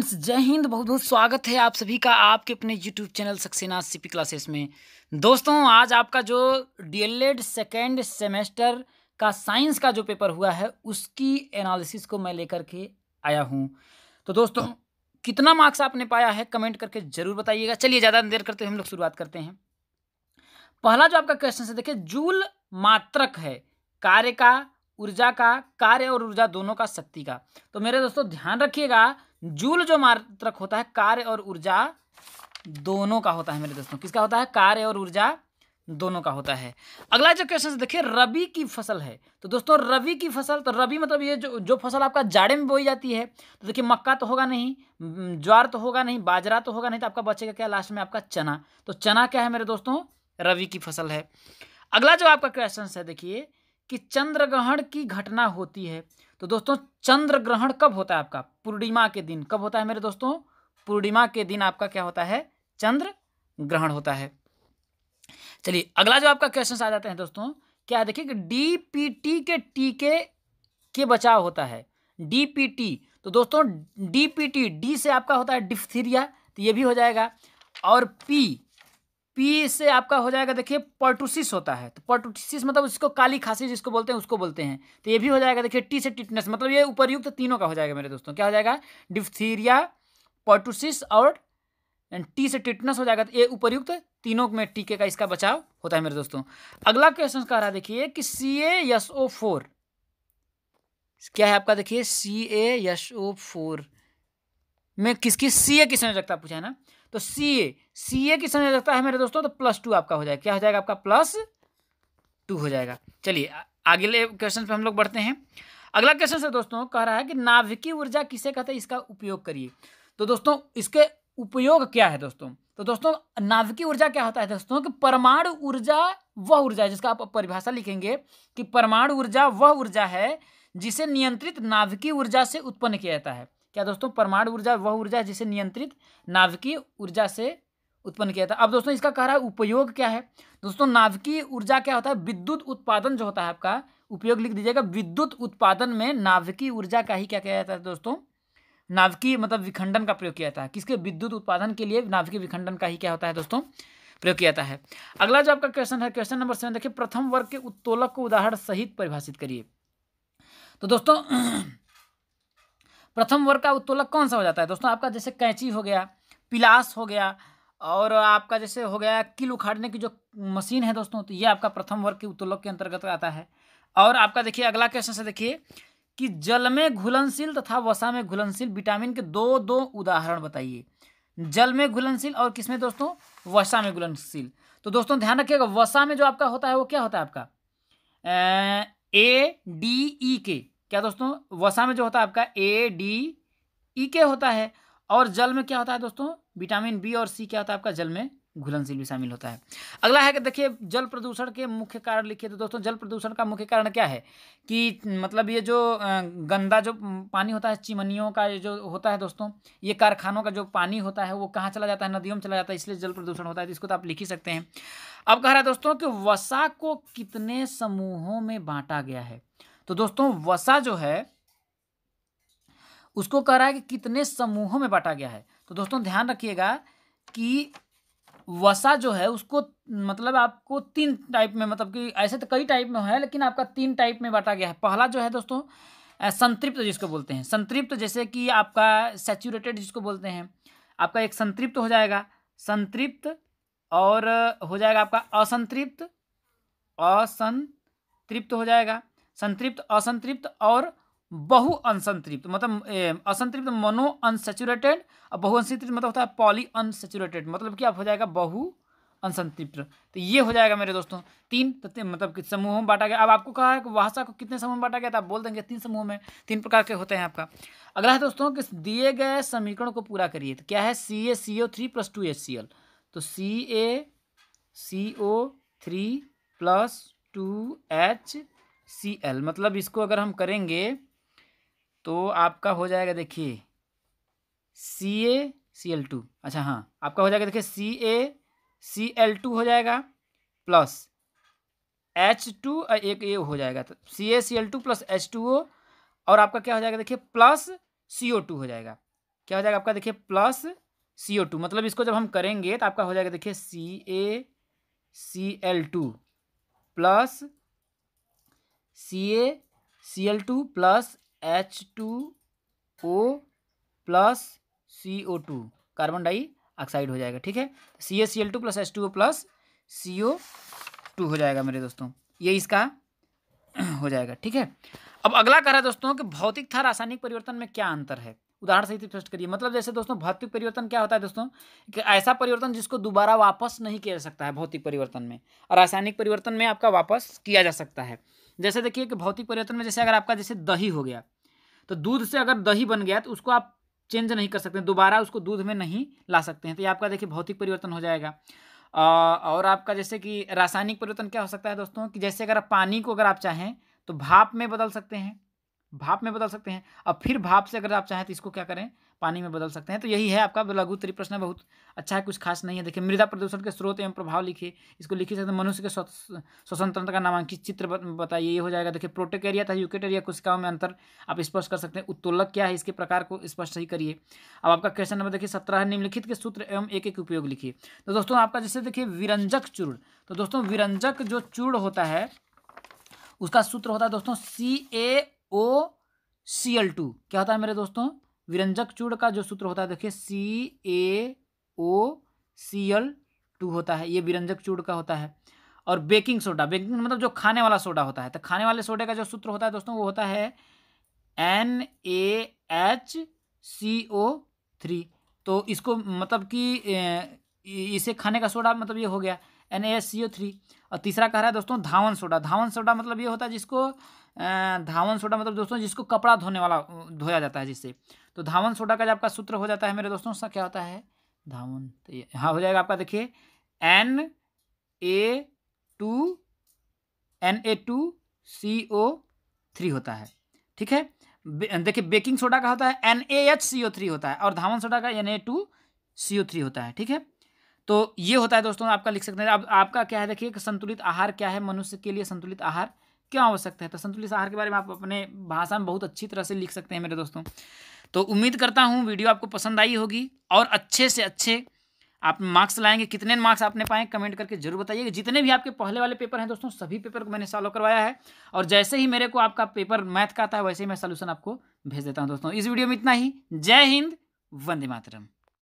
friends जय हिंद बहुत बहुत स्वागत है आप सभी का आपके अपने YouTube channel Saxena CP classes में दोस्तों आज आपका जो डी डीएलएड सेकेंड सेमेस्टर का साइंस का जो पेपर हुआ है उसकी एनालिसिस को मैं लेकर के आया हूं तो दोस्तों कितना मार्क्स आपने पाया है कमेंट करके ज़रूर बताइएगा चलिए ज़्यादा देर करते हुए हम लोग शुरुआत करते हैं पहला जो आपका क्वेश्चन है देखिए जूल मात्रक है कार्य का ऊर्जा का कार्य और ऊर्जा दोनों का शक्ति का तो मेरे दोस्तों ध्यान रखिएगा जूल जो मात्रक होता है कार्य और ऊर्जा दोनों का होता है मेरे दोस्तों किसका होता है कार्य और ऊर्जा दोनों का होता है अगला जो क्वेश्चन देखिए रबी की फसल है तो दोस्तों रबी की फसल तो रबी मतलब ये जो जो फसल आपका जाड़े में बोई जाती है तो देखिए मक्का तो होगा नहीं ज्वार तो होगा नहीं बाजरा तो होगा नहीं तो आपका बचेगा क्या लास्ट में आपका चना तो चना क्या है मेरे दोस्तों रबी की फसल है अगला जो आपका क्वेश्चन है देखिए कि चंद्र ग्रहण की घटना होती है तो दोस्तों चंद्र ग्रहण कब होता है आपका पूर्णिमा के दिन कब होता है मेरे दोस्तों पूर्णिमा के दिन आपका क्या होता है चंद्र ग्रहण होता है चलिए अगला जो आपका क्वेश्चन आ जाते हैं दोस्तों क्या देखिए कि डीपीटी के टीके के बचाव होता है डीपीटी तो दोस्तों डीपीटी डी से आपका होता है डिफ्थीरिया तो ये भी हो जाएगा और पी पी से आपका हो जाएगा देखिए पर्टुसिस होता है तो पर्टुसिस मतलब उसको काली खांसी जिसको बोलते हैं उसको बोलते हैं तो ये भी हो जाएगा देखिए टी से टिटनेस मतलब ये उपरयुक्त तो तीनों का हो जाएगा मेरे दोस्तों क्या हो जाएगा डिफ्थीरिया पर्टुसिस और टी से टिटनेस हो जाएगा तो ये उपरयुक्त तो तीनों में टीके का इसका बचाव होता है मेरे दोस्तों अगला क्वेश्चन कह रहा है देखिए कि सी एस ओ फोर क्या है आपका देखिए सी एस ओ फोर में किसकी सी ए किसने जगता पूछा है ना तो सी ए सी ए की लगता है मेरे दोस्तों तो प्लस टू आपका हो जाएगा क्या हो जाएगा आपका प्लस टू हो जाएगा चलिए अगले क्वेश्चन पे हम लोग बढ़ते हैं अगला क्वेश्चन से दोस्तों कह रहा है कि नाभिकीय ऊर्जा किसे कहते हैं इसका उपयोग करिए तो दोस्तों इसके उपयोग क्या है दोस्तों तो दोस्तों नाभिकीय ऊर्जा क्या होता है दोस्तों कि परमाणु ऊर्जा वह ऊर्जा है जिसका आप परिभाषा लिखेंगे कि परमाणु ऊर्जा वह ऊर्जा है जिसे नियंत्रित नाभिकीय ऊर्जा से उत्पन्न किया जाता है क्या दोस्तों परमाणु ऊर्जा वह ऊर्जा जिसे नियंत्रित नाभिकीय ऊर्जा से उत्पन्न किया था अब दोस्तों इसका कह रहा है उपयोग क्या है दोस्तों नाभिकीय ऊर्जा क्या होता है विद्युत उत्पादन जो होता है आपका उपयोग लिख दीजिएगा विद्युत उत्पादन में नाभिकीय ऊर्जा का ही क्या किया जाता है दोस्तों नाभिकीय मतलब विखंडन का प्रयोग किया जाता है किसके विद्युत उत्पादन के लिए नाभिकीय विखंडन का ही क्या होता है दोस्तों प्रयोग किया जाता है अगला जो आपका क्वेश्चन है क्वेश्चन नंबर सेवन देखिए प्रथम वर्ग के उत्तोलक को उदाहरण सहित परिभाषित करिए तो दोस्तों प्रथम वर्ग का उत्तोलक कौन सा हो जाता है दोस्तों आपका जैसे कैंची हो गया पिलास हो गया और आपका जैसे हो गया किल उखाड़ने की जो मशीन है दोस्तों तो ये आपका प्रथम वर्ग के उत्तोलक के अंतर्गत आता है और आपका देखिए अगला क्वेश्चन से देखिए कि जल में घुलनशील तथा वसा में घुलनशील विटामिन के दो दो उदाहरण बताइए जल में घुलनशील और किसमें दोस्तों वसा में घुलनशील तो दोस्तों ध्यान रखिएगा वसा में जो आपका होता है वो क्या होता है आपका ए डी ई के क्या दोस्तों वसा में जो होता है आपका ए डी ई के होता है और जल में क्या होता है दोस्तों विटामिन बी और सी क्या होता है आपका जल में घुलनशील भी शामिल होता है अगला है कि देखिए जल प्रदूषण के मुख्य कारण लिखिए तो दोस्तों जल प्रदूषण का मुख्य कारण क्या है कि मतलब ये जो गंदा जो पानी होता है चिमनियों का ये जो होता है दोस्तों ये कारखानों का जो पानी होता है वो कहाँ चला जाता है नदियों में चला जाता है इसलिए जल प्रदूषण होता है तो इसको तो आप लिख ही सकते हैं अब कह रहा है दोस्तों कि वसा को कितने समूहों में बांटा गया है तो दोस्तों वसा जो है उसको कह रहा है कि कितने समूहों में बांटा गया है तो दोस्तों ध्यान रखिएगा कि वसा जो है उसको मतलब आपको तीन टाइप में मतलब कि ऐसे तो कई टाइप में है लेकिन आपका तीन टाइप में बांटा गया है पहला जो है दोस्तों संतृप्त जिसको बोलते हैं संतृप्त जैसे कि आपका सेचूरेटेड जिसको बोलते हैं आपका एक संतृप्त हो जाएगा संतृप्त और हो जाएगा आपका असंतृप्त असंतृप्त हो जाएगा संतृप्त असंतृप्त और बहु अनसंतृप्त मतलब असंतृप्त मनो अनसेचुरेटेड और बहु अनसंतृप्त मतलब होता है पॉली अनसेचुरेटेड मतलब कि आप हो जाएगा बहु अनसंतृप्त तो ये हो जाएगा मेरे दोस्तों तीन तो मतलब कि समूह में बांटा गया अब आपको कहा है कि भाषा को कितने समूह में बांटा गया तो आप बोल देंगे तीन समूह में तीन प्रकार के होते हैं आपका अगला है दोस्तों कि दिए गए समीकरण को पूरा करिए तो क्या है C A C O three plus two H C L तो C A C O three plus two H C L मतलब इसको अगर हम करेंगे तो आपका हो जाएगा देखिए C A C L to अच्छा हाँ आपका हो जाएगा देखिए C A C L to हो जाएगा प्लस एच टू एक ए हो जाएगा तो C A C L two plus H two O और आपका क्या हो जाएगा देखिए प्लस सी ओ टू हो जाएगा क्या हो जाएगा आपका देखिए प्लस सी ओ टू मतलब इसको जब हम करेंगे तो आपका हो जाएगा देखिए C A C L two plus C A C L two plus H two O plus C O two carbon dioxide हो जाएगा ठीक है C A C L two plus H two O plus C O two हो जाएगा मेरे दोस्तों ये इसका हो जाएगा ठीक है अब अगला कह रहा है दोस्तों कि भौतिक था रासायनिक परिवर्तन में क्या अंतर है उदाहरण सहित स्पष्ट करिए मतलब जैसे दोस्तों भौतिक परिवर्तन क्या होता है दोस्तों कि ऐसा परिवर्तन जिसको दोबारा वापस नहीं किया जा सकता है भौतिक परिवर्तन में और रासायनिक परिवर्तन में आपका वापस किया जा सकता है जैसे देखिए कि भौतिक परिवर्तन में जैसे अगर आपका जैसे दही हो गया तो दूध से अगर दही बन गया तो उसको आप चेंज नहीं कर सकते दोबारा उसको दूध में नहीं ला सकते हैं तो ये आपका देखिए भौतिक परिवर्तन हो जाएगा और आपका जैसे कि रासायनिक परिवर्तन क्या हो सकता है दोस्तों कि जैसे अगर आप पानी को अगर आप चाहें तो भाप में बदल सकते हैं भाप में बदल सकते हैं अब फिर भाप से अगर आप चाहें तो इसको क्या करें पानी में बदल सकते हैं तो यही है आपका लघु उत्तरी प्रश्न बहुत अच्छा है कुछ खास नहीं है देखिए मृदा प्रदूषण के स्रोत एवं प्रभाव लिखिए इसको लिखी सकते हैं मनुष्य के स्वतंत्रता का नामांकित चित्र बताइए ये हो जाएगा देखिए प्रोटेकेरिया था यूकेटेरिया कोशिकाओं में अंतर आप स्पष्ट कर सकते हैं उत्तोलक क्या है इसके प्रकार को स्पष्ट सही करिए अब आपका क्वेश्चन नंबर देखिए सत्रह निम्नलिखित के सूत्र एवं एक एक उपयोग लिखिए तो दोस्तों आपका जैसे देखिए विरंजक चूर्ण तो दोस्तों विरंजक जो चूर्ण होता है उसका सूत्र होता है दोस्तों सी ए ओ सी एल टू क्या होता है मेरे दोस्तों विरंजक चूर्ण का जो सूत्र होता है देखिए C A O C L to होता है ये विरंजक चूर्ण का होता है और बेकिंग सोडा बेकिंग मतलब जो खाने वाला सोडा होता है तो खाने वाले सोडे का जो सूत्र होता है दोस्तों वो होता है N A H C O three तो इसको मतलब कि इसे खाने का सोडा मतलब ये हो गया N A C O three और तीसरा कह रहा है दोस्तों धावन सोडा धावन सोडा मतलब ये होता है जिसको धावन सोडा मतलब दोस्तों जिसको कपड़ा धोने वाला धोया जाता है जिससे तो धावन सोडा का जो आपका सूत्र हो जाता है मेरे दोस्तों उसका क्या होता है धावन तो हाँ हो जाएगा आपका देखिए N A two N A two C O three होता है ठीक है देखिए बेकिंग सोडा का होता है N A H C O three होता है और धावन सोडा का N A two C O three होता है ठीक है तो ये होता है दोस्तों आपका लिख सकते हैं अब आपका क्या है देखिए संतुलित आहार क्या है मनुष्य के लिए संतुलित आहार क्यों आवश्यक है तो संतुलित आहार के बारे में आप अपने भाषा में बहुत अच्छी तरह से लिख सकते हैं मेरे दोस्तों तो उम्मीद करता हूँ वीडियो आपको पसंद आई होगी और अच्छे से अच्छे आप मार्क्स लाएंगे कितने मार्क्स आपने पाए कमेंट करके जरूर बताइएगा जितने भी आपके पहले वाले पेपर हैं दोस्तों सभी पेपर को मैंने सॉल्व करवाया है और जैसे ही मेरे को आपका पेपर मैथ का आता है वैसे ही मैं सोल्यूशन आपको भेज देता हूँ दोस्तों इस वीडियो में इतना ही जय हिंद वंदे मातरम